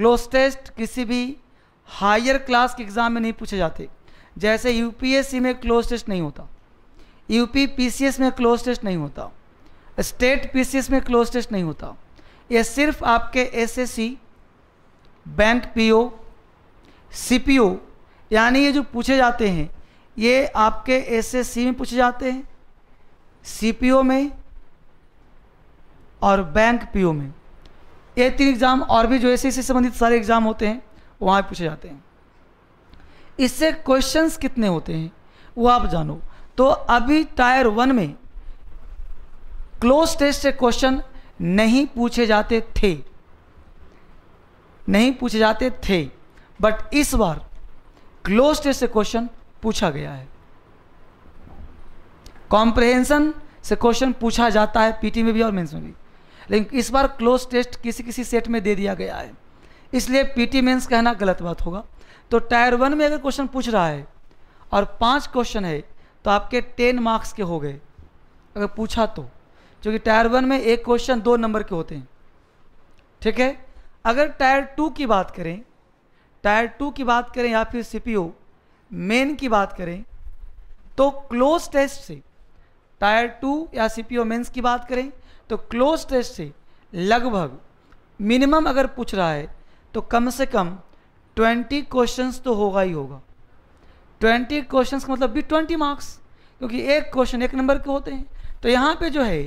Cloze test किसी भी higher class के एग्ज़ाम में नहीं पूछे जाते जैसे यूपीएससी में क्लोज टेस्ट नहीं होता यूपी पीसीएस में क्लोज टेस्ट नहीं होता स्टेट पीसीएस में क्लोज टेस्ट नहीं होता यह सिर्फ आपके एसएससी बैंक पीओ सीपीओ यानी ये जो पूछे जाते हैं ये आपके एसएससी में पूछे जाते हैं सीपीओ में और बैंक पीओ में ये तीन एग्ज़ाम और भी जो ऐसे इससे संबंधित सारे एग्ज़ाम होते हैं वहाँ पूछे जाते हैं इससे क्वेश्चंस कितने होते हैं वो आप जानो तो अभी टायर वन में क्लोज टेस्ट से क्वेश्चन नहीं पूछे जाते थे नहीं पूछे जाते थे बट इस बार क्लोज टेस्ट से क्वेश्चन पूछा गया है कॉम्प्रहेंसन से क्वेश्चन पूछा जाता है पीटी में भी और मेंस में भी लेकिन इस बार क्लोज टेस्ट किसी किसी सेट में दे दिया गया है इसलिए पीटी मेंस कहना गलत बात होगा तो टायर वन में अगर क्वेश्चन पूछ रहा है और पाँच क्वेश्चन है तो आपके टेन मार्क्स के हो गए अगर पूछा तो क्योंकि टायर वन में एक क्वेश्चन दो नंबर के होते हैं ठीक है अगर टायर टू की बात करें टायर टू की बात करें या फिर सी मेन की बात करें तो क्लोज टेस्ट से टायर टू या सीपीओ मेंस की बात करें तो क्लोज टेस्ट से लगभग मिनिमम अगर पूछ रहा है तो कम से कम ट्वेंटी क्वेश्चंस तो होगा ही होगा ट्वेंटी क्वेश्चंस का मतलब भी ट्वेंटी मार्क्स क्योंकि एक क्वेश्चन एक नंबर के होते हैं तो यहाँ पे जो है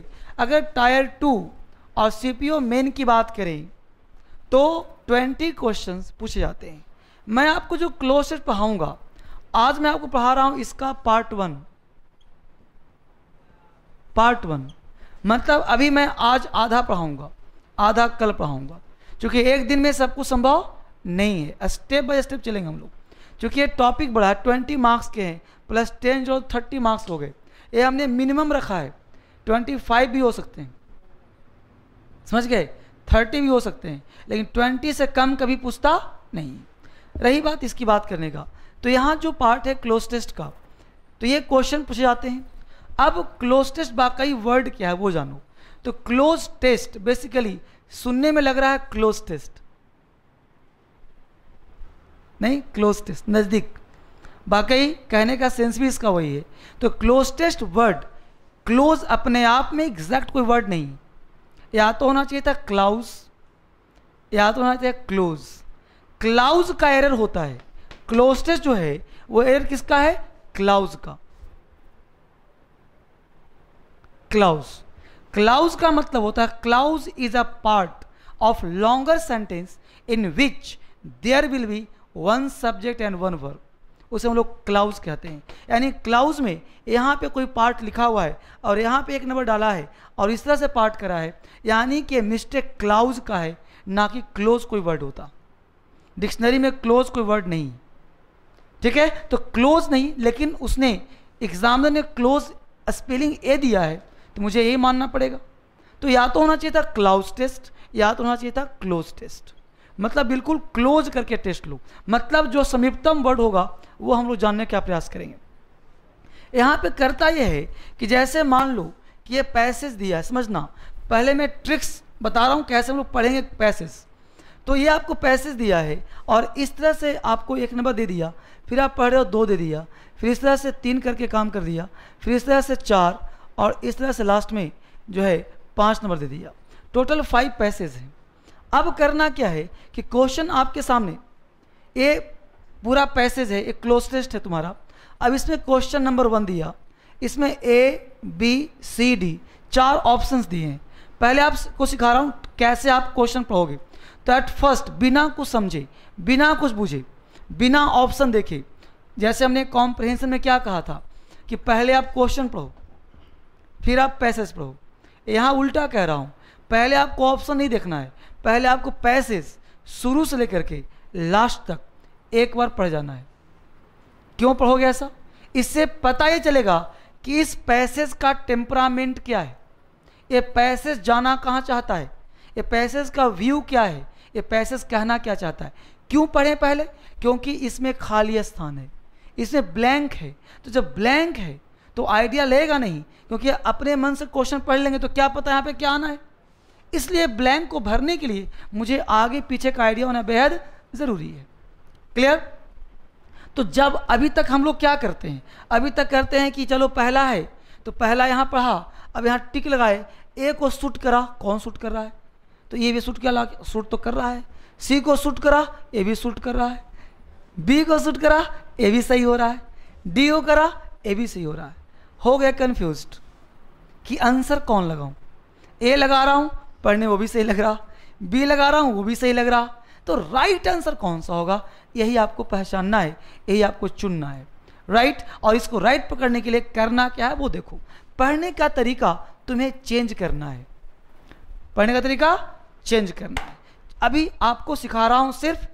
अगर टायर टू और सी पी मेन की बात करें तो 20 क्वेश्चंस पूछे जाते हैं मैं आपको जो क्लोज टेस्ट पढ़ाऊँगा आज मैं आपको पढ़ा रहा हूँ इसका पार्ट वन पार्ट वन मतलब अभी मैं आज आधा पढ़ाऊँगा आधा कल पढ़ाऊँगा क्योंकि एक दिन में सब कुछ संभव नहीं है स्टेप बाय स्टेप चलेंगे हम लोग क्योंकि ये टॉपिक बढ़ा है ट्वेंटी मार्क्स के हैं प्लस टेन जो थर्टी मार्क्स हो गए ये हमने मिनिमम रखा है ट्वेंटी फाइव भी हो सकते हैं समझ गए थर्टी भी हो सकते हैं लेकिन ट्वेंटी से कम कभी पूछता नहीं रही बात इसकी बात करने का तो यहाँ जो पार्ट है क्लोज टेस्ट का तो ये क्वेश्चन पूछे जाते हैं अब क्लोज टेस्ट वाकई वर्ड क्या है वो जानो तो क्लोज टेस्ट बेसिकली सुनने में लग रहा है क्लोज टेस्ट नहीं क्लोज टेस्ट नज़दीक वाकई कहने का सेंस भी इसका वही है तो क्लोज टेस्ट वर्ड क्लोज अपने आप में एग्जैक्ट कोई वर्ड नहीं या तो होना चाहिए था क्लाउज या तो होना चाहिए क्लोज क्लाउज का एरर होता है क्लोज टेस्ट जो है वो एरर किसका है क्लाउज का क्लाउज क्लाउज का मतलब होता है clause is a part of longer sentence in which there will be one subject and one verb उसे हम लोग क्लाउज कहते हैं यानी क्लाउज में यहाँ पे कोई पार्ट लिखा हुआ है और यहाँ पे एक नंबर डाला है और इस तरह से पार्ट करा है यानी कि मिस्टेक क्लाउज का है ना कि क्लोज कोई वर्ड होता डिक्शनरी में क्लोज कोई वर्ड नहीं ठीक है तो क्लोज नहीं लेकिन उसने एग्जामिनर ने क्लोज स्पेलिंग ए दिया है तो मुझे यही मानना पड़ेगा तो या तो होना चाहिए था क्लाउज टेस्ट या तो होना चाहिए था क्लोज टेस्ट मतलब बिल्कुल क्लोज करके टेस्ट लो मतलब जो समीपतम वर्ड होगा वो हम लोग जानने का प्रयास करेंगे यहाँ पे करता यह है कि जैसे मान लो कि ये पैसेज दिया है समझना पहले मैं ट्रिक्स बता रहा हूँ कैसे हम लोग पढ़ेंगे पैसेज तो ये आपको पैसेज दिया है और इस तरह से आपको एक नंबर दे दिया फिर आप पढ़ रहे हो दो दे दिया फिर इस तरह से तीन करके काम कर दिया फिर इस तरह से चार और इस तरह से लास्ट में जो है पाँच नंबर दे दिया टोटल फाइव पैसेज हैं अब करना क्या है कि क्वेश्चन आपके सामने ये पूरा पैसेज है एक क्लोज टेस्ट है तुम्हारा अब इसमें क्वेश्चन नंबर वन दिया इसमें ए बी सी डी चार ऑप्शंस दिए हैं पहले आपको सिखा रहा हूँ कैसे आप क्वेश्चन पढ़ोगे तो एट फर्स्ट बिना कुछ समझे बिना कुछ बूझे बिना ऑप्शन देखे जैसे हमने कॉम्प्रहेंसन में क्या कहा था कि पहले आप क्वेश्चन पढ़ो फिर आप पैसेज पढ़ो यहाँ उल्टा कह रहा हूँ पहले आपको ऑप्शन नहीं देखना है पहले आपको पैसेज शुरू से लेकर के लास्ट तक एक बार पढ़ जाना है क्यों पढ़ोगे ऐसा इससे पता ही चलेगा कि इस पैसेज का टेम्परामेंट क्या है ये पैसेज जाना कहाँ चाहता है ये पैसेज का व्यू क्या है ये पैसेज कहना क्या चाहता है क्यों पढ़ें पहले क्योंकि इसमें खाली स्थान है इसमें ब्लैंक है तो जब ब्लैंक है तो आइडिया लेगा नहीं क्योंकि अपने मन से क्वेश्चन पढ़ लेंगे तो क्या पता यहाँ पे क्या आना है इसलिए ब्लैंक को भरने के लिए मुझे आगे पीछे का आइडिया होना बेहद ज़रूरी है क्लियर तो जब अभी तक हम लोग क्या करते हैं अभी तक करते हैं कि चलो पहला है तो पहला यहाँ पढ़ा अब यहाँ टिक लगाए ए को सूट करा कौन सूट कर रहा है तो ये भी सूट क्या सूट तो कर रहा है सी को सूट करा ए भी सूट कर रहा है बी को सूट करा ए भी सही हो रहा है डी को करा ए भी सही हो रहा है हो गया कन्फ्यूज कि आंसर कौन लगाऊं ए लगा रहा हूं पढ़ने वो भी सही लग रहा बी लगा रहा हूं वो भी सही लग रहा तो राइट आंसर कौन सा होगा यही आपको पहचानना है यही आपको चुनना है राइट right? और इसको राइट right पकड़ने के लिए करना क्या है वो देखो पढ़ने का तरीका तुम्हें चेंज करना है पढ़ने का तरीका चेंज करना है अभी आपको सिखा रहा हूं सिर्फ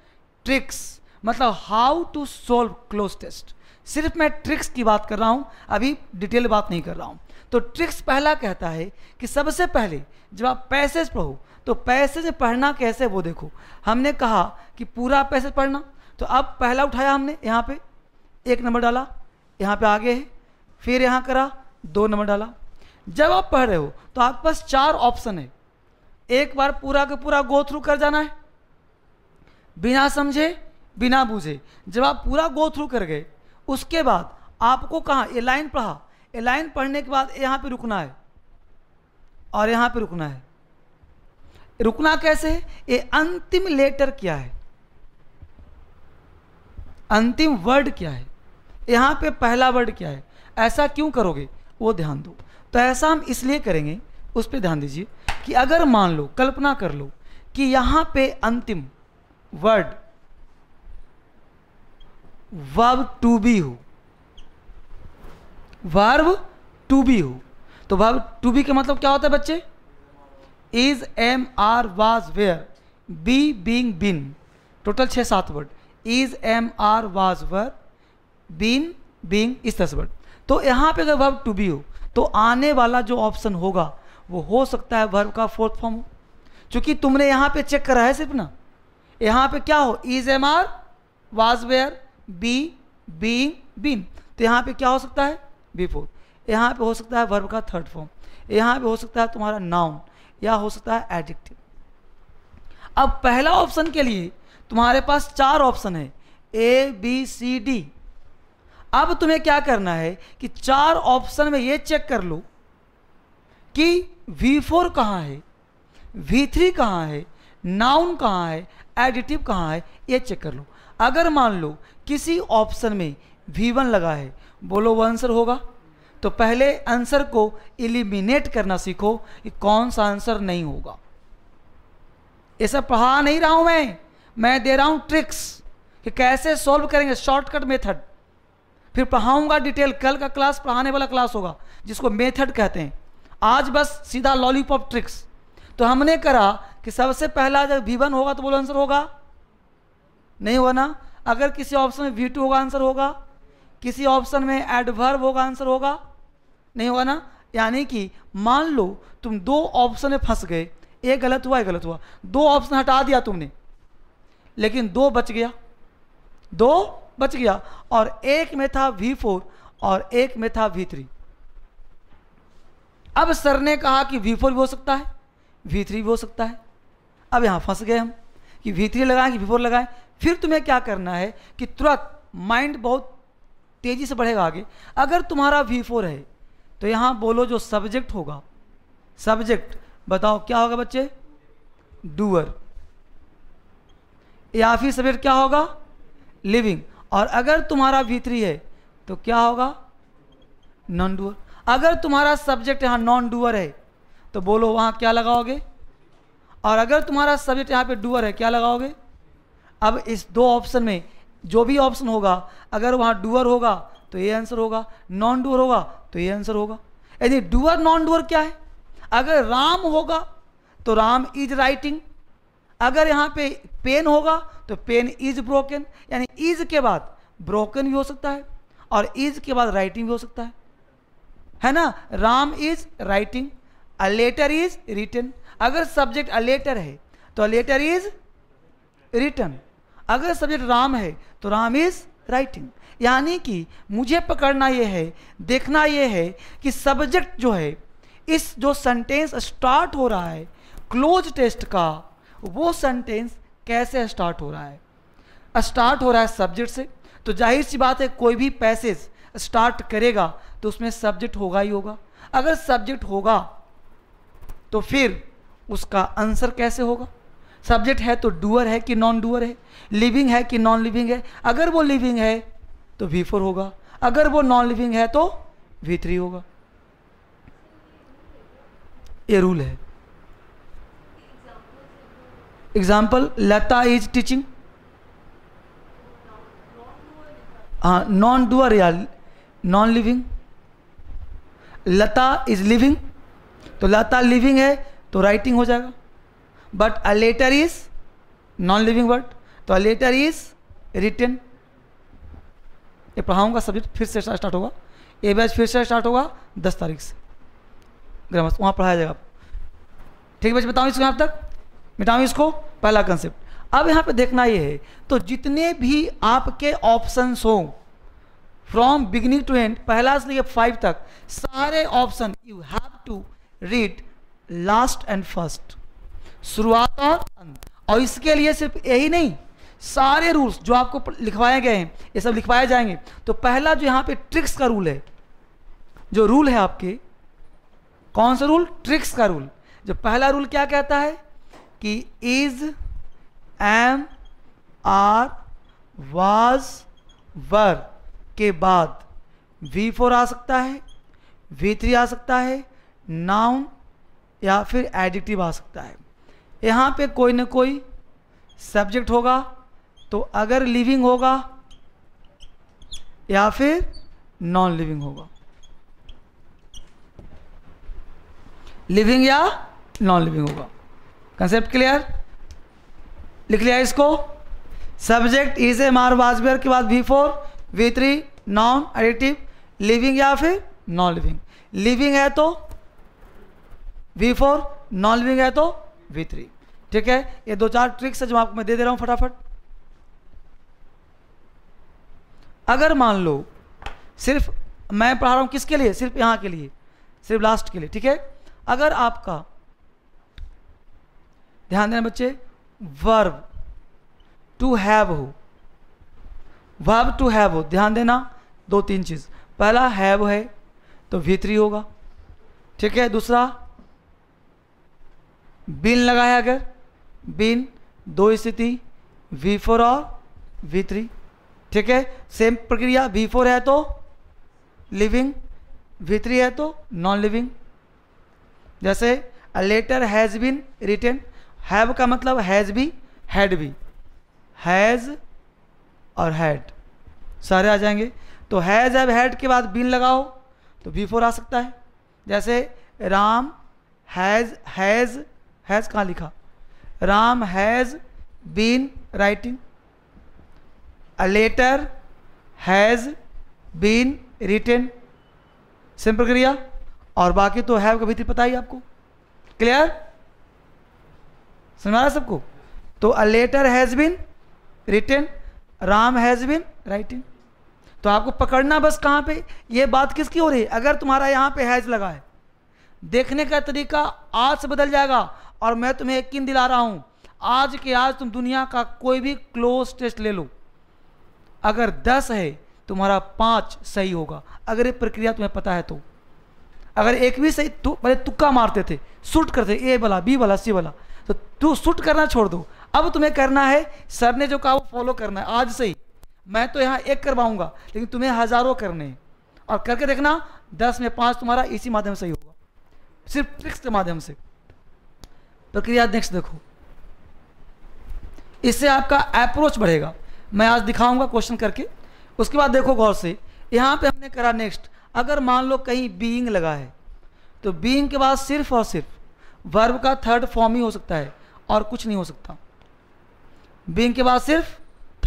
ट्रिक्स मतलब how to solve cloze test सिर्फ मैं ट्रिक्स की बात कर रहा हूँ अभी डिटेल बात नहीं कर रहा हूँ तो ट्रिक्स पहला कहता है कि सबसे पहले जब आप पैसेज पढ़ो तो पैसेज पढ़ना कैसे वो देखो हमने कहा कि पूरा पैसेज पढ़ना तो अब पहला उठाया हमने यहाँ पे एक नंबर डाला यहाँ पे आगे है फिर यहाँ करा दो नंबर डाला जब आप पढ़ रहे हो तो आपके पास चार ऑप्शन है एक बार पूरा का पूरा गो थ्रू कर जाना है बिना समझे बिना बूझे जब आप पूरा गो थ्रू कर गए उसके बाद आपको कहा ये लाइन पढ़ा ये लाइन पढ़ने के बाद यहां पे रुकना है और यहां पे रुकना है रुकना कैसे है ये अंतिम लेटर क्या है अंतिम वर्ड क्या है यहां पे पहला वर्ड क्या है ऐसा क्यों करोगे वो ध्यान दो तो ऐसा हम इसलिए करेंगे उस पर ध्यान दीजिए कि अगर मान लो कल्पना कर लो कि यहां पे अंतिम वर्ड वर्ब टू बी हो वर्ब टू बी हो तो वर्ब टू बी का मतलब क्या होता है बच्चे is am are was were be being been total छः सात word is am are was were been being इस तरह से वर्ड तो यहाँ पे अगर वर्ब टू बी हो तो आने वाला जो ऑप्शन होगा वो हो सकता है वर्ब का फोर्थ फॉर्म हो चूंकि तुमने यहाँ पे चेक करा है सिर्फ ना यहाँ पे क्या हो is am are was were be be been तो यहाँ पे क्या हो सकता है बिफोर यहाँ पे हो सकता है वर्ब का थर्ड फॉर्म यहाँ पे हो सकता है तुम्हारा नाउन या हो सकता है एडजेक्टिव अब पहला ऑप्शन के लिए तुम्हारे पास चार ऑप्शन है ए बी सी डी अब तुम्हें क्या करना है कि चार ऑप्शन में ये चेक कर लो कि वी फोर कहाँ है वी थ्री कहाँ है नाउन कहाँ है एडिटिव कहाँ है ये चेक कर लो अगर मान लो किसी ऑप्शन में वी वन लगा है बोलो वो आंसर होगा तो पहले आंसर को इलिमिनेट करना सीखो कि कौन सा आंसर नहीं होगा ऐसा पढ़ा नहीं रहा हूं मैं मैं दे रहा हूं ट्रिक्स कि कैसे सॉल्व करेंगे शॉर्टकट मेथड फिर पढ़ाऊंगा डिटेल कल का क्लास पढ़ाने वाला क्लास होगा जिसको मेथड कहते हैं आज बस सीधा लॉलीपॉप ट्रिक्स तो हमने करा कि सबसे पहला जब भीवन होगा तो बोलो आंसर होगा नहीं हुआ ना अगर किसी ऑप्शन में वी टू होगा आंसर होगा किसी ऑप्शन में एडवर्ब होगा आंसर होगा नहीं होगा ना यानी कि मान लो तुम दो ऑप्शन में फंस गए एक गलत हुआ एक गलत हुआ दो ऑप्शन हटा दिया तुमने लेकिन दो बच गया दो बच गया और एक में था वी फोर और एक में था वी थ्री अब सर ने कहा कि वी फोर भी हो सकता है वी थ्री भी हो सकता है अब यहां फंस गए हम कि वी थ्री लगाएं कि वी फोर लगाएं फिर तुम्हें क्या करना है कि तुरंत माइंड बहुत तेज़ी से बढ़ेगा आगे अगर तुम्हारा वी फोर है तो यहां बोलो जो सब्जेक्ट होगा सब्जेक्ट बताओ क्या होगा बच्चे डूअर या फिर सब्जेक्ट क्या होगा लिविंग और अगर तुम्हारा वी थ्री है तो क्या होगा नॉन डूअर अगर तुम्हारा सब्जेक्ट यहां नॉन डूअर है तो बोलो वहां क्या लगाओगे और अगर तुम्हारा सब्जेक्ट यहां पे डूअर है क्या लगाओगे अब इस दो ऑप्शन में जो भी ऑप्शन होगा अगर वहाँ डूअर होगा तो ये आंसर होगा नॉन डूअर होगा तो ये आंसर होगा यदि डूअर नॉन डूअर क्या है अगर राम होगा तो राम इज राइटिंग अगर यहाँ पे पेन होगा तो पेन इज ब्रोकन यानी इज के बाद ब्रोकन भी हो सकता है और इज के बाद राइटिंग भी हो सकता है है ना Ram is writing a letter is written अगर सब्जेक्ट अ लेटर है तो अ लेटर इज रिटर्न अगर सब्जेक्ट राम है तो राम इज राइटिंग यानी कि मुझे पकड़ना यह है देखना यह है कि सब्जेक्ट जो है इस जो सेंटेंस स्टार्ट हो रहा है क्लोज टेस्ट का वो सेंटेंस कैसे स्टार्ट हो रहा है स्टार्ट हो रहा है सब्जेक्ट से तो जाहिर सी बात है कोई भी पैसेज स्टार्ट करेगा तो उसमें सब्जेक्ट होगा ही होगा अगर सब्जेक्ट होगा तो फिर उसका आंसर कैसे होगा सब्जेक्ट है तो डूअर है कि नॉन डूअर है लिविंग है कि नॉन लिविंग है अगर वो लिविंग है तो वी फोर होगा अगर वो नॉन लिविंग है तो वी थ्री होगा ये रूल है एग्जाम्पल लता इज टीचिंग हाँ नॉन डूअर या non living Lata is living तो लता लिविंग है तो राइटिंग हो जाएगा but a letter is non living word तो अ लेटर इज रिटर्न ये पढ़ाऊंगा सब्जेक्ट फिर से स्टार्ट होगा ए बैच फिर से स्टार्ट होगा दस तारीख से ग्रामर वहाँ पढ़ाया जाएगा ठीक है बच्चे बताऊँ इसको यहाँ तक मिटाऊँ इसको पहला कंसेप्ट अब यहाँ पे देखना ये है तो जितने भी आपके ऑप्शन हो फ्रॉम बिगिनिंग टू एंड पहला से लेकर फाइव तक सारे option you have to read last and first शुरुआत और अंत और इसके लिए सिर्फ यही नहीं सारे रूल्स जो आपको लिखवाए गए हैं ये सब लिखवाए जाएंगे तो पहला जो यहाँ पे ट्रिक्स का रूल है जो रूल है आपके कौन सा रूल ट्रिक्स का रूल जो पहला रूल क्या कहता है कि is am are was were के बाद वी फोर आ सकता है वी थ्री आ सकता है नाउन या फिर एडिटिव आ सकता है यहाँ पे कोई ना कोई सब्जेक्ट होगा तो अगर लिविंग होगा या फिर नॉन लिविंग होगा लिविंग या नॉन लिविंग होगा कंसेप्ट क्लियर लिख लिया इसको सब्जेक्ट इज ए मार वाजबेयर के बाद V four V three non additive living या फिर नॉन लिविंग लिविंग है तो वी फोर नॉन लिविंग है तो वी थ्री ठीक है ये दो चार ट्रिक्स है जो आपको मैं दे दे रहा हूं फटाफट अगर मान लो सिर्फ मैं पढ़ा रहा हूं किसके लिए सिर्फ यहां के लिए सिर्फ लास्ट के लिए ठीक है अगर आपका ध्यान देना बच्चे वर्ब टू हैव हो वर्ब टू हैव हो ध्यान देना दो तीन चीज़ पहला हैव है तो वी थ्री होगा ठीक है दूसरा बिन लगाया अगर बिन दो स्थिति वी फोर और वी थ्री ठीक है सेम प्रक्रिया वी फोर है तो लिविंग वी थ्री है तो नॉन लिविंग जैसे a letter has been written have का मतलब हैज़ भी हैड भी हैज़ और हैड सारे आ जाएंगे तो हैज़ हैव हैड के बाद बिन लगाओ तो V4 फोर आ सकता है जैसे राम हैज़ हैज़ हैज़ कहाँ लिखा Ram has been writing a letter has been written simple क्रिया और बाकी तो हैव कभी भीतर तो पता ही आपको क्लियर सुना रहा सबको तो a letter has been written Ram has been writing तो आपको पकड़ना बस कहां पे ये बात किसकी हो रही है अगर तुम्हारा यहां पे हैज़ लगा है देखने का तरीका आज से बदल जाएगा और मैं तुम्हें यकीन दिला रहा हूं आज के आज तुम दुनिया का कोई भी क्लोज टेस्ट ले लो अगर दस है तुम्हारा पांच सही होगा अगर ये प्रक्रिया तुम्हें पता है तो अगर एक भी सही तो पहले तुक्का मारते थे सूट करते ए वाला बी वाला सी वाला तो तू सूट करना छोड़ दो अब तुम्हें करना है सर ने जो कहा वो फॉलो करना है आज से ही मैं तो यहाँ एक करवाऊंगा लेकिन तुम्हें हज़ारों करने हैं और करके देखना दस में पांच तुम्हारा इसी माध्यम से ही होगा सिर्फ ट्रिक्स के माध्यम से प्रक्रिया नेक्स्ट देखो इससे आपका अप्रोच बढ़ेगा मैं आज दिखाऊंगा क्वेश्चन करके उसके बाद देखो गौर से यहां पे हमने करा नेक्स्ट अगर मान लो कहीं बीइंग लगा है तो बीइंग के बाद सिर्फ और सिर्फ वर्ब का थर्ड फॉर्म ही हो सकता है और कुछ नहीं हो सकता बीइंग के बाद सिर्फ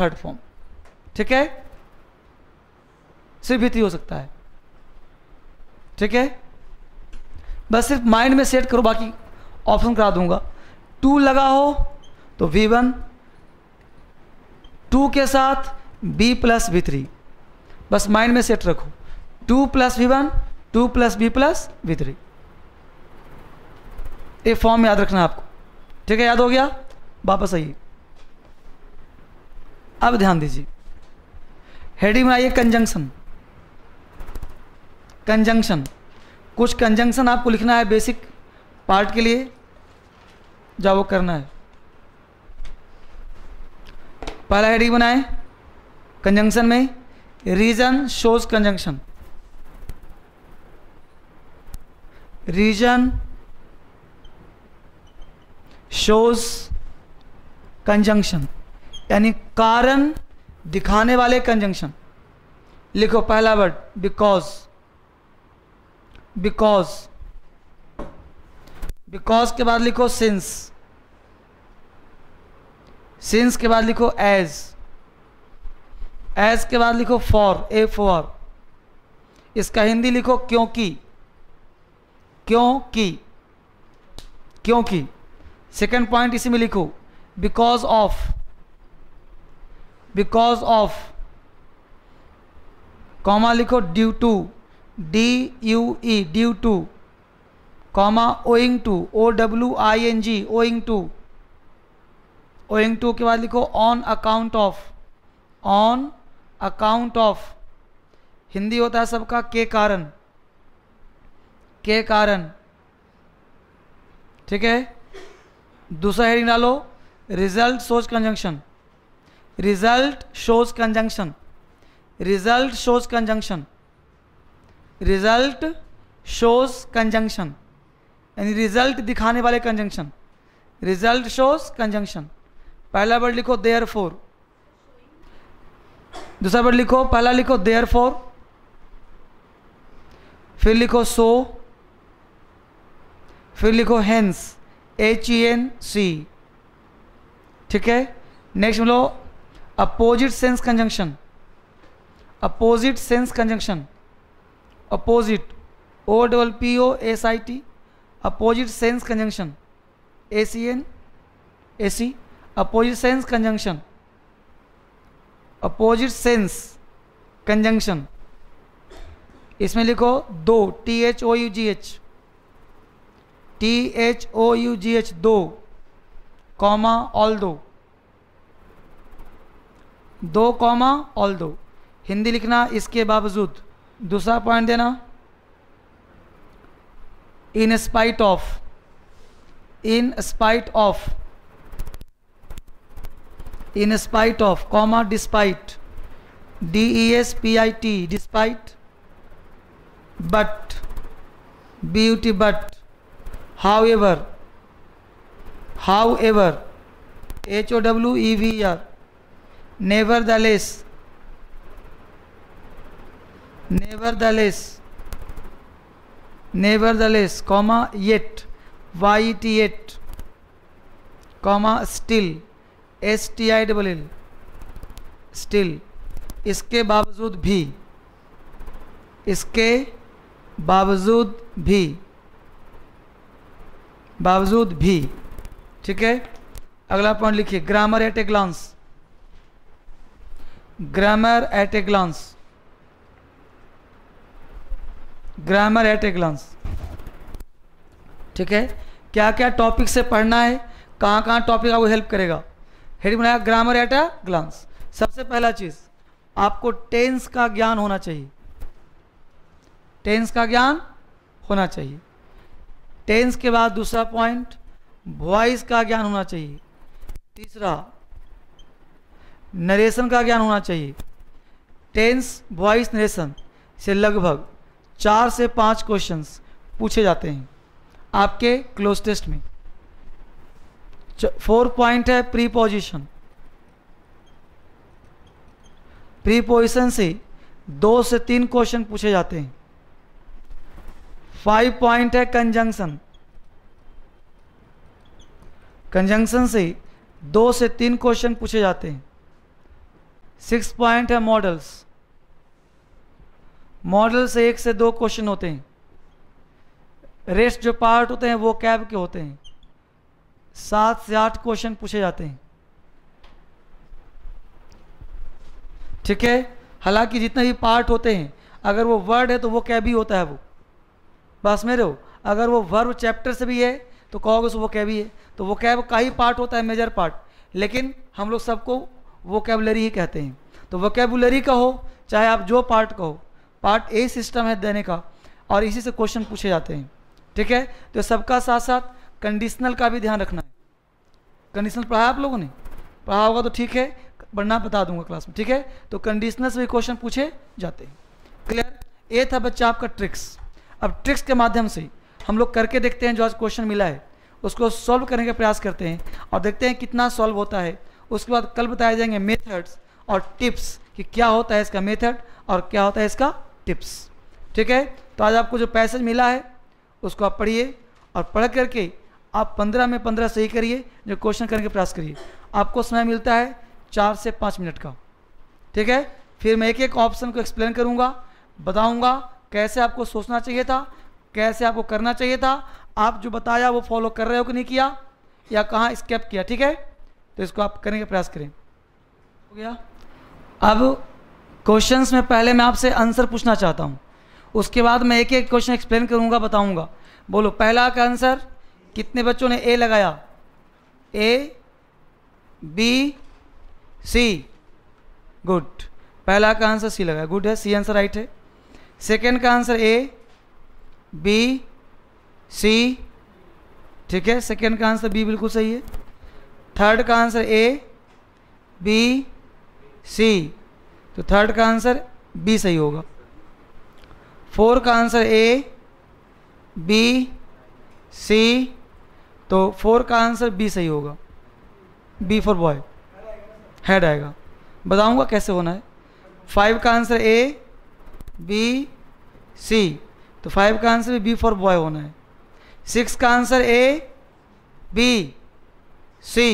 थर्ड फॉर्म ठीक है सिर्फ इतनी हो सकता है ठीक है बस सिर्फ माइंड में सेट करो बाकी ऑप्शन करा दूंगा टू लगा हो तो वी वन टू के साथ बी प्लस वी थ्री बस माइंड में सेट रखो to plus V one to plus be plus V three ये फॉर्म याद रखना आपको ठीक है याद हो गया वापस आइए अब ध्यान दीजिए हेडिंग में आइए कंजंक्शन कंजंक्शन कुछ कंजंक्शन आपको लिखना है बेसिक पार्ट के लिए जा वो करना है पहला हेडिंग बनाए कंजंक्शन में reason shows conjunction reason shows conjunction यानी कारण दिखाने वाले कंजंक्शन लिखो पहला वर्ड बिकॉज बिकॉज बिकॉज के बाद लिखो सिंस सिंस के बाद लिखो एज एज के बाद लिखो फॉर ए फॉर इसका हिंदी लिखो क्योंकि क्योंकि क्योंकि सेकेंड पॉइंट इसी में लिखो because of because of comma लिखो due to D U E due to comma owing to O W I N G owing to owing to के बाद लिखो on account of on account of Hindi होता है सबका के कारण के कारण ठीक है दूसरा हेडिंग डालो result shows conjunction result shows conjunction result shows conjunction result shows conjunction यानी रिजल्ट दिखाने वाले कंजंक्शन रिजल्ट शोज कंजंक्शन पहला वर्ड लिखो देयर फोर दूसरा वर्ड लिखो पहला लिखो देयर फोर फिर लिखो सो फिर लिखो hence H E N C ठीक है नेक्स्ट बोलो opposite sense conjunction opposite sense conjunction opposite O double P O S I T opposite sense conjunction A C N A C opposite sense conjunction opposite sense conjunction इसमें लिखो though T H O U G H T H O U G H though comma although though comma all दो हिंदी लिखना इसके बावजूद दूसरा पॉइंट देना in spite of in spite of in spite of comma despite D E S P I T डिस्पाइट despite but but however however H O W E V R nevertheless nevertheless nevertheless comma yet Y T एट comma still S T I double L still इसके बावजूद भी इसके बावजूद भी बावजूद भी ठीक है अगला पॉइंट लिखिए grammar at a glance grammar at a glance grammar at a glance ठीक है क्या क्या टॉपिक से पढ़ना है कहाँ कहाँ टॉपिक आपको हेल्प करेगा हेडिंग बनाया ग्रामर एट ए ग्लांस सबसे पहला चीज़ आपको टेंस का ज्ञान होना चाहिए टेंस का ज्ञान होना चाहिए टेंस के बाद दूसरा पॉइंट वॉइस का ज्ञान होना चाहिए तीसरा नरेशन का ज्ञान होना चाहिए टेंस वॉइस नरेशन से लगभग चार से पांच क्वेश्चंस पूछे जाते हैं आपके क्लोज टेस्ट में फोर पॉइंट है प्री पोजिशन प्री पोजिशन से दो से तीन क्वेश्चन पूछे जाते हैं फाइव पॉइंट है कंजंक्शन कंजंक्शन से दो से तीन क्वेश्चन पूछे जाते हैं सिक्स पॉइंट है मॉडल्स मॉडल से एक से दो क्वेश्चन होते हैं रेस्ट जो पार्ट होते हैं वो कैब के होते हैं सात से आठ क्वेश्चन पूछे जाते हैं ठीक है हालांकि जितने भी पार्ट होते हैं अगर वो वर्ड है तो वो कैब ही होता है वो बस मेरे हो अगर वो वर्ब चैप्टर से भी है तो कहोगे वो कैब ही है तो वो कैब का ही पार्ट होता है मेजर पार्ट लेकिन हम लोग सबको वो कैबुलरी ही कहते हैं तो कैबुलरी का हो चाहे आप जो पार्ट का हो पार्ट ए सिस्टम है देने का और इसी से क्वेश्चन पूछे जाते हैं ठीक है तो सबका साथ साथ कंडीशनल का भी ध्यान रखना है कंडीशनल पढ़ा आप लोगों ने पढ़ा होगा तो ठीक है वरना बता दूंगा क्लास में ठीक है तो कंडीशनल से भी क्वेश्चन पूछे जाते हैं क्लियर ए था बच्चा आपका ट्रिक्स अब ट्रिक्स के माध्यम से हम लोग करके देखते हैं जो आज क्वेश्चन मिला है उसको सॉल्व करने का प्रयास करते हैं और देखते हैं कितना सॉल्व होता है उसके बाद कल बताए जाएंगे मेथड्स और टिप्स कि क्या होता है इसका मेथड और क्या होता है इसका टिप्स ठीक है तो आज आपको जो पैसेज मिला है उसको आप पढ़िए और पढ़ करके आप पंद्रह में पंद्रह सही करिए जो क्वेश्चन करने का प्रयास करिए आपको समय मिलता है चार से पाँच मिनट का ठीक है फिर मैं एक एक ऑप्शन को एक्सप्लेन करूँगा बताऊँगा कैसे आपको सोचना चाहिए था कैसे आपको करना चाहिए था आप जो बताया वो फॉलो कर रहे हो कि नहीं किया या कहाँ स्केप किया ठीक है तो इसको आप करने का प्रयास करें हो गया अब क्वेश्चंस में पहले मैं आपसे आंसर पूछना चाहता हूँ उसके बाद मैं एक एक क्वेश्चन एक्सप्लेन करूँगा बताऊँगा बोलो पहला का आंसर कितने बच्चों ने ए लगाया ए बी सी गुड पहला का आंसर सी लगाया गुड है सी आंसर राइट है सेकेंड का आंसर ए बी सी ठीक है सेकेंड का आंसर बी बिल्कुल सही है थर्ड का आंसर ए बी सी तो थर्ड का आंसर बी सही होगा फोर का आंसर ए बी सी तो फोर का आंसर बी सही होगा बी फॉर बॉय हेड आएगा बताऊंगा कैसे होना है फाइव का आंसर ए बी सी तो फाइव का आंसर बी फॉर बॉय होना है सिक्स का आंसर ए बी सी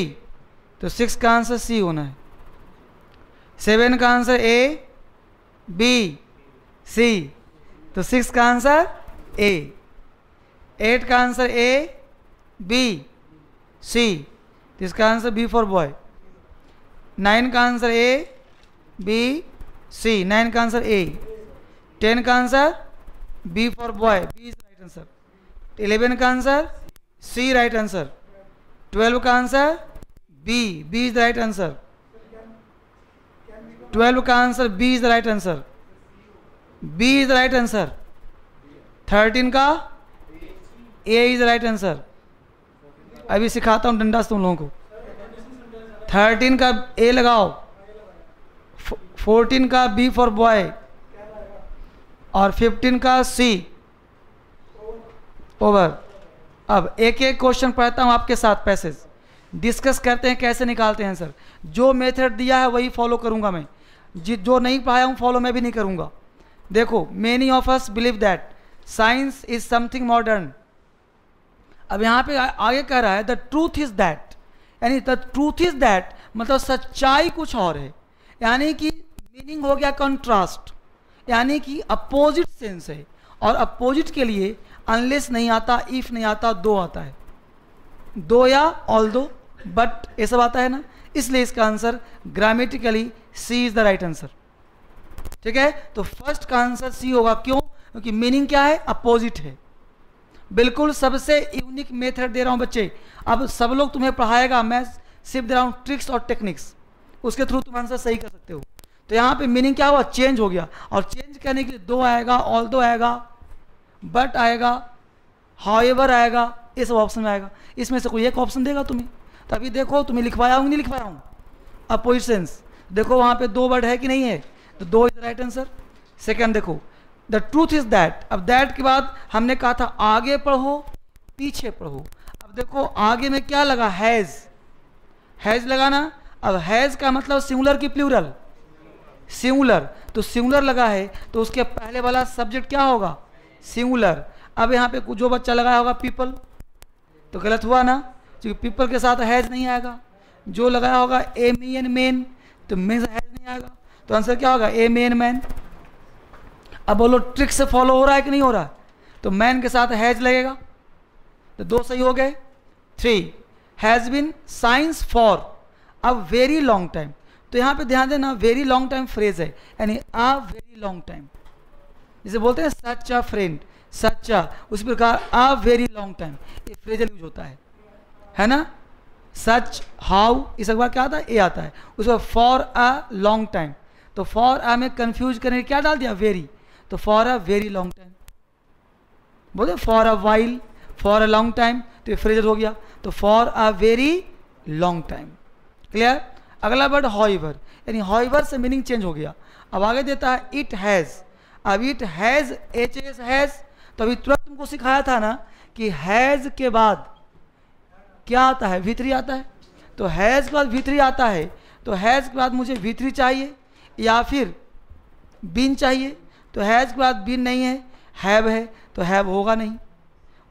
तो सिक्स का आंसर सी होना है सेवन का आंसर ए बी सी तो सिक्स का आंसर ए एट का आंसर ए बी सी तो इसका answer B for boy nine का answer A B C nine का आंसर ए टेन का answer B for boy B is right answer eleven का answer C right answer twelve का answer B B is right answer twelve का answer B is the right answer B is the right answer thirteen का A is the right answer अभी सिखाता हूँ डंडा से तुम लोगों को थर्टीन का ए लगाओ फोर्टीन का बी फॉर बॉय और फिफ्टीन का सी ओवर अब एक एक क्वेश्चन पढ़ता हूँ आपके साथ पैसेज डिस्कस करते हैं कैसे निकालते हैं आंसर जो मेथड दिया है वही फॉलो करूँगा मैं जिस जो नहीं पाया हूँ फॉलो मैं भी नहीं करूँगा देखो many of us believe that science is something modern अब यहाँ पे आगे कह रहा है द ट्रूथ इज दैट यानी द ट्रूथ इज दैट मतलब सच्चाई कुछ और है यानी कि मीनिंग हो गया कंट्रास्ट यानी कि अपोजिट सेंस है और अपोजिट के लिए अनलेस नहीं आता इफ नहीं आता दो आता है दो या ऑल दो बट ये सब आता है ना इसलिए इसका answer grammatically C is the right answer ठीक है तो फर्स्ट का आंसर सी होगा क्यों क्योंकि मीनिंग क्या है अपोजिट है बिल्कुल सबसे यूनिक मेथड दे रहा हूं बच्चे अब सब लोग तुम्हें पढ़ाएगा मैं सिर्फ दे रहा हूं ट्रिक्स और टेक्निक्स उसके थ्रू तुम आंसर सही कर सकते हो तो यहां पे मीनिंग क्या हुआ चेंज हो गया और चेंज करने के लिए दो आएगा ऑल दो आएगा बट आएगा हाउएवर आएगा ये सब ऑप्शन में आएगा इसमें से कोई एक ऑप्शन देगा तुम्हें तभी देखो तुम्हें लिखवाया हूँ नहीं लिखवाया हूँ अपोजिशंस देखो वहां पे दो वर्ड है कि नहीं है तो two is right answer second देखो द ट्रूथ इज दैट अब दैट के बाद हमने कहा था आगे पढ़ो पीछे पढ़ो अब देखो आगे में क्या लगा हैज़ हैज़ लगाना अब हैज़ का मतलब सिंगुलर की प्लूरल सिंगुलर तो सिंगुलर लगा है तो उसके पहले वाला सब्जेक्ट क्या होगा सिंगुलर अब यहाँ पे जो बच्चा लगाया होगा पीपल तो गलत हुआ ना क्योंकि पीपल के साथ हैज़ नहीं आएगा जो लगाया होगा एम एन मेन तो में से हैज नहीं आएगा तो आंसर क्या होगा ए मेन मैन अब बोलो ट्रिक से फॉलो हो रहा है कि नहीं हो रहा तो मैन के साथ हैज लगेगा तो दो सही हो गए three has been science for a very long time तो यहां पे ध्यान देना वेरी लॉन्ग टाइम फ्रेज है यानी अ वेरी लॉन्ग टाइम जिसे बोलते हैं सच अ फ्रेंड सच अ उस प्रकार अ वेरी लॉन्ग टाइम ये फ्रेजल यूज होता है है ना सच हाउ इस अखबार क्या आता है ए आता है उसके बाद फॉर अ लॉन्ग टाइम तो फॉर अ में कन्फ्यूज करने क्या डाल दिया वेरी तो for a very long time बोलते for a while for a long time तो ये फ्रेजर हो गया तो for a very long time clear अगला वर्ड हॉइवर यानी हॉइवर से मीनिंग चेंज हो गया अब आगे देता है इट हैज़ अब it has H S has तो अभी तुरंत तुमको सिखाया था ना कि हैज़ के बाद क्या आता है भीतरी आता है तो हैज़ के बाद भीतरी आता है तो हैज़ के बाद मुझे भीतरी चाहिए या फिर बिन चाहिए तो हैज़ के बाद बिन नहीं है हैव है तो हैव होगा नहीं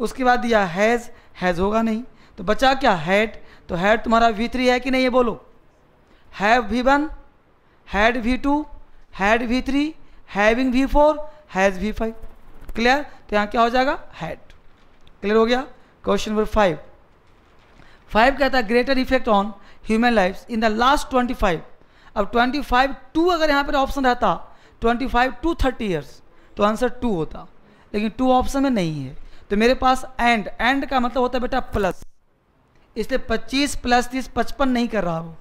उसके बाद दिया हैज़ हैज़ होगा नहीं तो बचा क्या हैड तो हैड तुम्हारा भीतरी है कि नहीं ये बोलो हैव भी वन हैड भी टू हैड भी थ्री हैविंग भी फोर हैज़ भी फाइव क्लियर तो यहाँ क्या हो जाएगा हैड क्लियर हो गया क्वेश्चन नंबर फाइव फाइव क्या था greater effect on human life in the last twenty five अब ट्वेंटी फाइव टू अगर यहाँ पर ऑप्शन रहता twenty five to thirty years तो आंसर टू होता लेकिन टू ऑप्शन में नहीं है तो मेरे पास एंड एंड का मतलब होता है बेटा प्लस इसलिए पच्चीस प्लस तीस पचपन नहीं कर रहा वो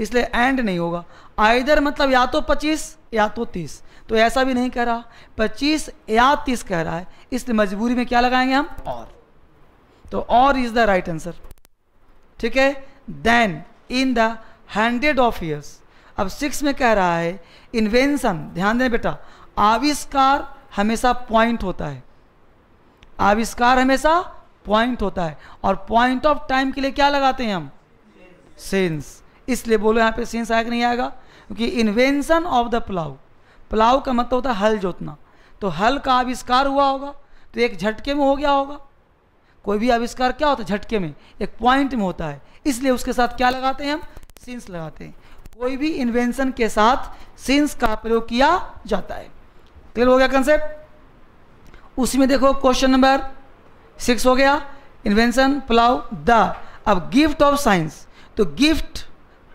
इसलिए एंड नहीं होगा आइधर मतलब या तो पच्चीस या तो तीस तो ऐसा भी नहीं कह रहा पच्चीस या तीस कह रहा है इसलिए मजबूरी में क्या लगाएंगे हम और तो और इज़ द राइट आंसर ठीक है then in the hundred of years अब सिक्स में कह रहा है इन्वेंशन ध्यान दें बेटा आविष्कार हमेशा पॉइंट होता है आविष्कार हमेशा पॉइंट होता है और पॉइंट ऑफ टाइम के लिए क्या लगाते हैं हम सेंस इसलिए बोलो यहां पे सेंस आएगा नहीं आएगा क्योंकि invention of the plough plough का मतलब होता है हल जोतना तो हल का आविष्कार हुआ होगा तो एक झटके में हो गया होगा कोई भी आविष्कार क्या होता है झटके में एक पॉइंट में होता है इसलिए उसके साथ क्या लगाते हैं हम सिंस लगाते हैं कोई भी इन्वेंशन के साथ सिंस का प्रयोग किया जाता है क्लियर हो गया कंसेप्ट उसमें देखो क्वेश्चन नंबर सिक्स हो गया इन्वेंशन प्लाउ द अब गिफ्ट ऑफ साइंस तो गिफ्ट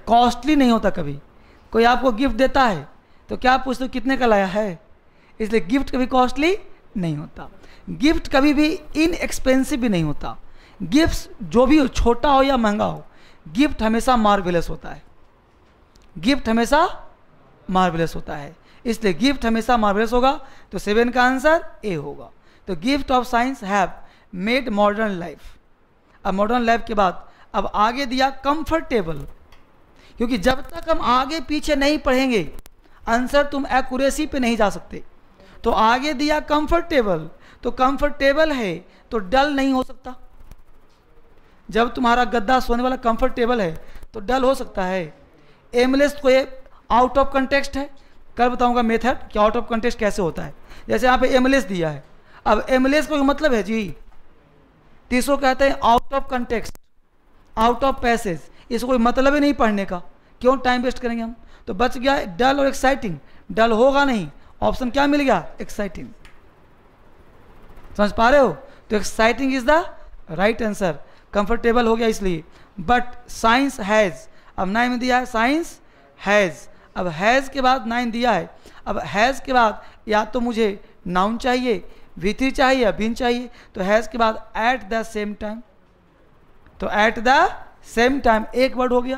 कॉस्टली नहीं होता कभी कोई आपको गिफ्ट देता है तो क्या पूछते हो कितने का लाया है इसलिए गिफ्ट कभी कॉस्टली नहीं होता गिफ्ट कभी भी इनएक्सपेंसिव भी नहीं होता गिफ्ट जो भी हो छोटा हो या महंगा हो गिफ्ट हमेशा मार्वेलस होता है गिफ्ट हमेशा मार्वेलस होता है इसलिए गिफ्ट हमेशा मार्वेलस होगा तो सेवन का आंसर ए होगा तो gift of science have made modern life अब मॉडर्न लाइफ के बाद अब आगे दिया कंफर्टेबल क्योंकि जब तक हम आगे पीछे नहीं पढ़ेंगे आंसर तुम एक्यूरेसी पे नहीं जा सकते तो आगे दिया कंफर्टेबल तो कंफर्टेबल है तो डल नहीं हो सकता जब तुम्हारा गद्दा सोने वाला कंफर्टेबल है तो डल हो सकता है एमलेस को तो ये आउट ऑफ कंटेक्स्ट है कल बताऊंगा मेथड कि आउट ऑफ कंटेक्स्ट कैसे होता है जैसे यहाँ पे एमलेस दिया है अब एमलेस को मतलब है जी तीसरो कहते हैं out of context out of passage इसको कोई मतलब ही नहीं पढ़ने का क्यों टाइम वेस्ट करेंगे हम तो बच गया डल और एक्साइटिंग डल होगा नहीं ऑप्शन क्या मिल गया एक्साइटिंग समझ पा रहे हो तो exciting is the right answer comfortable हो गया इसलिए बट साइंस हैज़ अब नाइन दिया है साइंस हैज़ अब हैज़ के बाद नाइन दिया है अब हैज़ के बाद या तो मुझे नाउन चाहिए विथी चाहिए या बिन चाहिए तो हैज़ के बाद एट द सेम टाइम तो एट द सेम टाइम एक वर्ड हो गया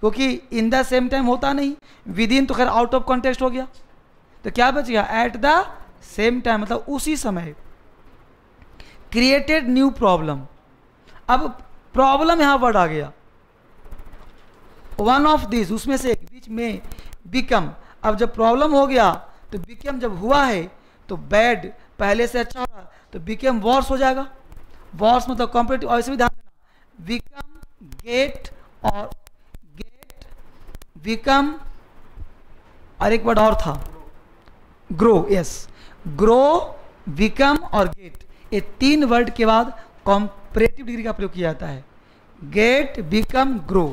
क्योंकि इन द सेम टाइम होता नहीं विद इन तो खैर आउट ऑफ कॉन्टेक्स्ट हो गया तो क्या बच गया एट द सेम टाइम मतलब उसी समय क्रिएटेड न्यू प्रॉब्लम अब प्रॉब्लम यहाँ वर्ड आ गया वन ऑफ दिस उसमें से बीच में बिकम अब जब प्रॉब्लम हो गया तो बिकम जब हुआ है तो बैड पहले से अच्छा होगा तो बिकम वॉर्स हो जाएगा वॉर्स मतलब कॉम्पिटेटिव और इसमें ध्यान देना बिकम गेट और गेट बिकम और एक वर्ड और था ग्रो यस ग्रो बिकम और गेट ये तीन वर्ड के बाद कॉम्परेटिव डिग्री का प्रयोग किया जाता है गेट बिकम ग्रो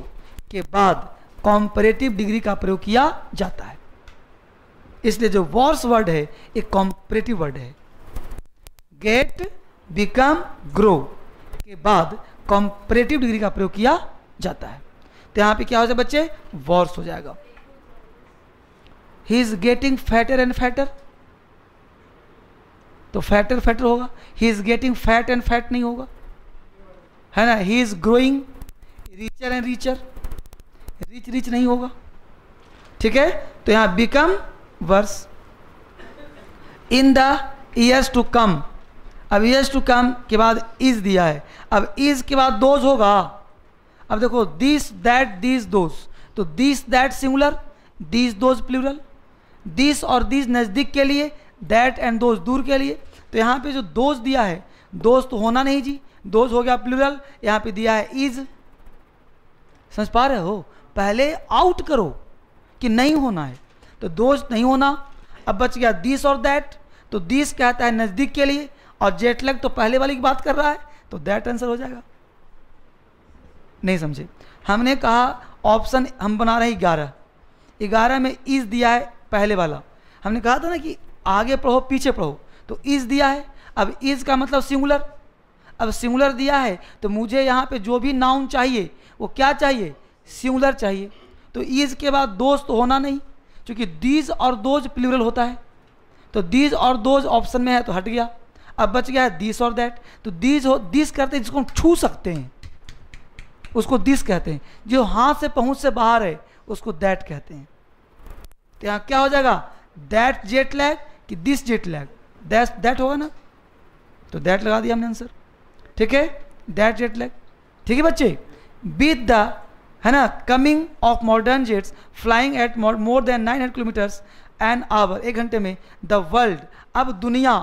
के बाद कॉम्परेटिव डिग्री का प्रयोग किया जाता है इसलिए जो वॉर्स वर्ड है ये कॉम्परेटिव वर्ड है गेट बिकम ग्रो के बाद कॉम्परेटिव डिग्री का प्रयोग किया जाता है तो यहां पे क्या हो जाए बच्चे वॉर्स हो जाएगा he is getting fatter and fatter तो फैट एंड फैटर होगा he is getting fat and fat नहीं होगा है ना he is growing richer and richer rich rich नहीं होगा ठीक है तो यहाँ become worse in the years to come अब ईयर्स टू कम के बाद इज़ दिया है अब इज़ के बाद दोज होगा अब देखो दिस दैट दिस दोज तो this that singular this those plural this और दिस नज़दीक के लिए दैट एंड दोस्त दूर के लिए तो यहाँ पे जो दोस्त दिया है दोस्त होना नहीं जी दोस्त हो गया प्लूरल यहाँ पे दिया है इज समझ पा रहे हो पहले आउट करो कि नहीं होना है तो दोस्त नहीं होना अब बच गया दिस और दैट तो दिस कहता है नज़दीक के लिए और जेटलग तो पहले वाली की बात कर रहा है तो दैट आंसर हो जाएगा नहीं समझे हमने कहा ऑप्शन हम बना रहे ग्यारह ग्यारह में इज दिया है पहले वाला हमने कहा था ना कि आगे पढ़ो पीछे पढ़ो तो इज दिया है अब इज का मतलब सिंगुलर अब सिंगुलर दिया है तो मुझे यहाँ पे जो भी नाउन चाहिए वो क्या चाहिए सिंगुलर चाहिए तो इज के बाद दोस्त तो होना नहीं क्योंकि दीज और दोज प्लूरल होता है तो दीज और दोज ऑप्शन में है तो हट गया अब बच गया है दिस और दैट तो दीज हो दिस करते हैं जिसको हम छू सकते हैं उसको दिस कहते हैं जो हाथ से पहुँच से बाहर है उसको दैट कहते हैं तो यहाँ क्या हो जाएगा दैट जेट लैग कि this jet lag that that होगा ना तो दैट लगा दिया हमने आंसर ठीक है दैट जेट लैग ठीक है बच्चे बीत द है ना coming of modern jets flying at more than 900 kilometres an hour एक घंटे में द वर्ल्ड अब दुनिया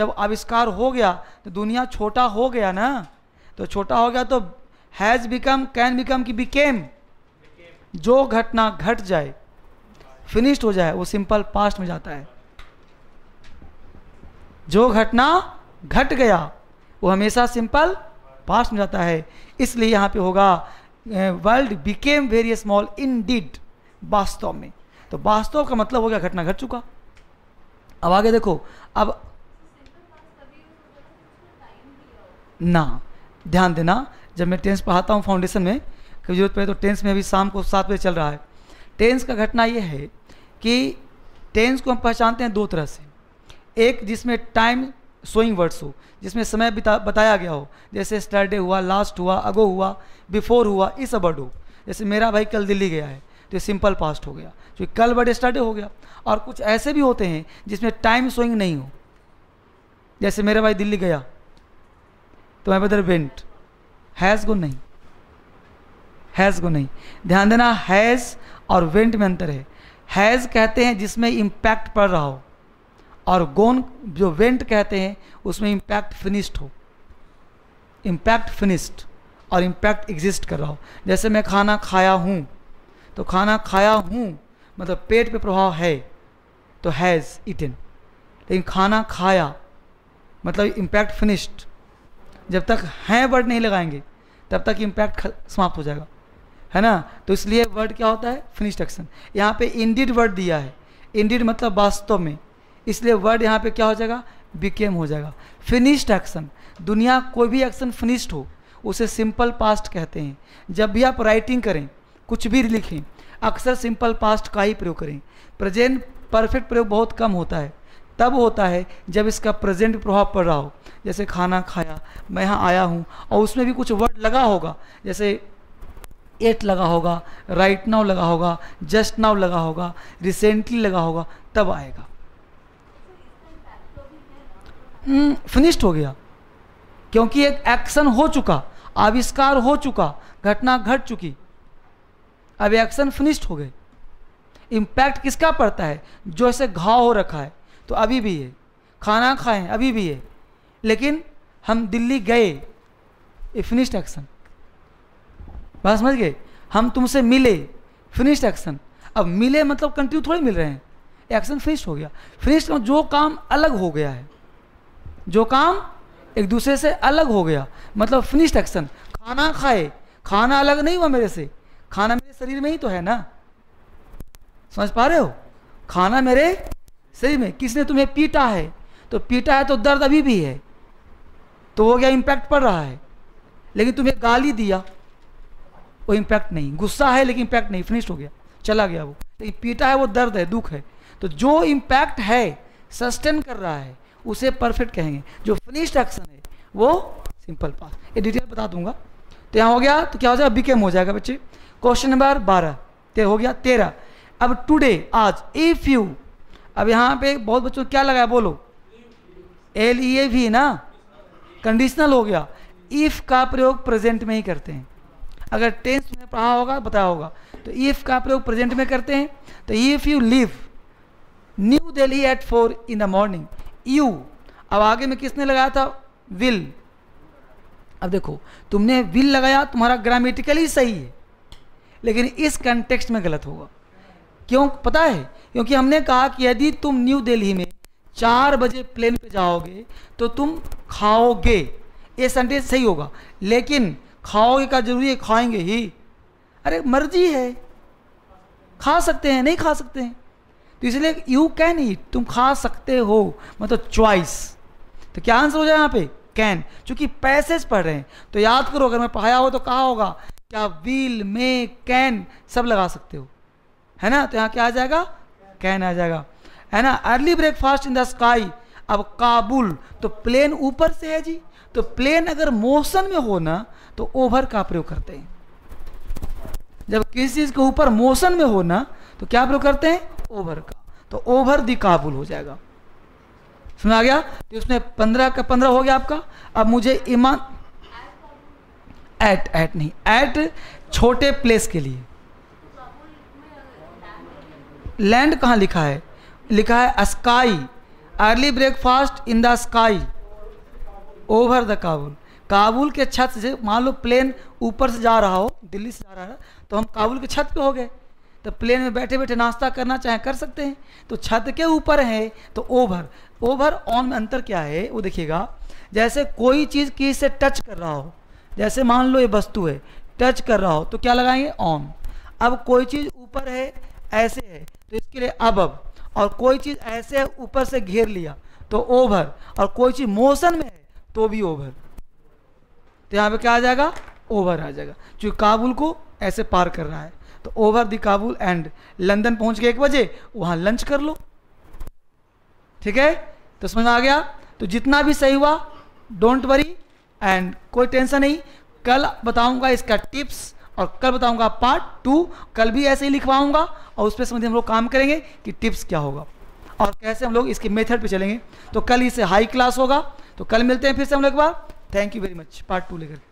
जब आविष्कार हो गया तो दुनिया छोटा हो गया ना तो छोटा हो गया तो हैज़ बिकम कैन बिकम की बिकेम जो घटना घट जाए फिनिश्ड हो जाए वो सिंपल पास्ट में जाता है जो घटना घट गया वो हमेशा सिंपल पास में जाता है इसलिए यहाँ पे होगा world became very small indeed वास्तव में तो वास्तव का मतलब हो गया घटना घट चुका अब आगे देखो अब ना ध्यान देना जब मैं टेंस पढ़ाता हूँ फाउंडेशन में कभी जरूरत पड़े तो टेंस में अभी शाम को सात बजे चल रहा है टेंस का घटना यह है कि टेंस को हम पहचानते हैं दो तरह से एक जिसमें टाइम शोइंग वर्ड्स हो जिसमें समय बिता बताया गया हो जैसे स्टरडे हुआ लास्ट हुआ अगो हुआ बिफोर हुआ इस अबर्ड हो जैसे मेरा भाई कल दिल्ली गया है तो सिंपल पास्ट हो गया जो कल बर्ड स्टरडे हो गया और कुछ ऐसे भी होते हैं जिसमें टाइम शोइंग नहीं हो जैसे मेरा भाई दिल्ली गया तो मैं बदर वेंट हैज़ गो नहीं हैज़ गो नहीं ध्यान देना हैज़ और वेंट में अंतर है हैज़ कहते हैं जिसमें इम्पैक्ट पड़ रहा हो और गोन जो वेंट कहते हैं उसमें इम्पैक्ट फिनिश्ड हो इम्पैक्ट फिनिश्ड और इम्पैक्ट एग्जिस्ट कर रहा हो जैसे मैं खाना खाया हूँ तो खाना खाया हूँ मतलब पेट पे प्रभाव है तो हैज़ इटन लेकिन खाना खाया मतलब इम्पैक्ट फिनिश्ड जब तक हैं वर्ड नहीं लगाएंगे तब तक इम्पैक्ट समाप्त हो जाएगा है ना तो इसलिए वर्ड क्या होता है फिनिश्ड एक्शन यहाँ पे इंडिड वर्ड दिया है इंडिड मतलब वास्तव में इसलिए वर्ड यहाँ पे क्या हो जाएगा बिकेम हो जाएगा फिनिश्ड एक्शन दुनिया कोई भी एक्शन फिनिश्ड हो उसे सिंपल पास्ट कहते हैं जब भी आप राइटिंग करें कुछ भी लिखें अक्सर सिंपल पास्ट का ही प्रयोग करें प्रेजेंट परफेक्ट प्रयोग बहुत कम होता है तब होता है जब इसका प्रेजेंट प्रभाव पड़ रहा हो जैसे खाना खाया मैं यहाँ आया हूँ और उसमें भी कुछ वर्ड लगा होगा जैसे एट लगा होगा राइट नाउ लगा होगा जस्ट नाउ लगा होगा रिसेंटली लगा होगा तब आएगा फिनिश्ड हम्म, हो गया क्योंकि एक एक्शन हो चुका आविष्कार हो चुका घटना घट चुकी अब एक्शन फिनिश्ड हो गए इम्पैक्ट किसका पड़ता है जो ऐसे घाव हो रखा है तो अभी भी है खाना खाएं अभी भी है लेकिन हम दिल्ली गए ये फिनिश्ड एक्शन बात समझ गए हम तुमसे मिले फिनिश्ड एक्शन अब मिले मतलब कंटिन्यू थोड़ी मिल रहे हैं एक्शन फिनिश हो गया फिनिश मतलब जो काम अलग हो गया है जो काम एक दूसरे से अलग हो गया मतलब फिनिश्ड एक्शन खाना खाए खाना अलग नहीं हुआ मेरे से खाना मेरे शरीर में ही तो है ना समझ पा रहे हो खाना मेरे शरीर में किसने तुम्हें पीटा है तो पीटा है तो दर्द अभी भी है तो हो गया इम्पैक्ट पड़ रहा है लेकिन तुम्हें गाली दिया वो इम्पैक्ट नहीं गुस्सा है लेकिन इम्पैक्ट नहीं फिनिश हो गया चला गया वो लेकिन पीटा है वो दर्द है दुख है तो जो इम्पैक्ट है सस्टेन कर रहा है उसे परफेक्ट कहेंगे जो फिनिश्ड एक्शन है वो सिंपल पास ये डिटेल बता दूंगा तो यहाँ हो गया तो क्या हो जाएगा बीकेम हो जाएगा बच्चे क्वेश्चन नंबर बारह हो गया तेरह अब टुडे आज इफ यू अब यहाँ पे बहुत बच्चों क्या लगाया बोलो एल ई ए भी ना कंडीशनल हो गया इफ़ का प्रयोग प्रेजेंट में ही करते हैं अगर टेंस में पढ़ा होगा बताया होगा तो इफ़ का प्रयोग प्रेजेंट में करते हैं तो if you leave New Delhi at four in the morning you अब आगे में किसने लगाया था विल अब देखो तुमने विल लगाया तुम्हारा ग्रामेटिकली सही है लेकिन इस कंटेक्स्ट में गलत होगा क्यों पता है क्योंकि हमने कहा कि यदि तुम न्यू दिल्ली में चार बजे प्लेन पे जाओगे तो तुम खाओगे ये सेंटेंस सही होगा लेकिन खाओगे का जरूरी है खाएंगे ही अरे मर्जी है खा सकते हैं नहीं खा सकते हैं तो इसलिए यू कैन ईट तुम खा सकते हो मतलब चॉइस तो क्या आंसर हो जाए यहाँ पे कैन चूंकि पैसेज पढ़ रहे हैं तो याद करो अगर मैं पढ़ाया हो तो कहा होगा क्या विल मे कैन सब लगा सकते हो है ना तो यहाँ क्या आ जाएगा कैन आ जाएगा है ना early breakfast in the sky अब काबुल तो प्लेन ऊपर से है जी तो प्लेन अगर मोशन में हो ना तो ओवर का प्रयोग करते हैं जब किसी चीज़ के ऊपर मोशन में हो ना तो क्या प्रयोग करते हैं ओवर का तो ओवर दी काबुल हो जाएगा सुना आ गया तो उसने पंद्रह का पंद्रह हो गया आपका अब मुझे ईमान एट एट नहीं एट छोटे प्लेस के लिए लैंड कहाँ लिखा है लिखा है sky early breakfast in the sky over the Kabul Kabul के छत से मान लो प्लेन ऊपर से जा रहा हो दिल्ली से जा रहा है तो हम काबुल के छत पे हो गए तो प्लेन में बैठे बैठे नाश्ता करना चाहे कर सकते हैं तो छत के ऊपर है तो ओवर ओवर ऑन में अंतर क्या है वो देखिएगा जैसे कोई चीज़ की से टच कर रहा हो जैसे मान लो ये वस्तु है टच कर रहा हो तो क्या लगाएंगे ऑन अब कोई चीज़ ऊपर है ऐसे है तो इसके लिए अब अब और कोई चीज़ ऐसे है ऊपर से घेर लिया तो ओवर और कोई चीज़ मोशन में है तो भी ओवर तो यहाँ पर क्या आ जाएगा ओवर आ जाएगा क्योंकि काबुल को ऐसे पार कर रहा है तो over the Kabul and London पहुंच के एक बजे वहां लंच कर लो ठीक है तो समझ में आ गया तो जितना भी सही हुआ डोंट वरी एंड कोई टेंशन नहीं कल बताऊंगा इसका टिप्स और कल बताऊंगा पार्ट टू कल भी ऐसे ही लिखवाऊंगा और उस पर समझिए हम लोग काम करेंगे कि टिप्स क्या होगा और कैसे हम लोग इसके मेथड पे चलेंगे तो कल इसे हाई क्लास होगा तो कल मिलते हैं फिर से हम लोग एक बार thank you very much part two लेकर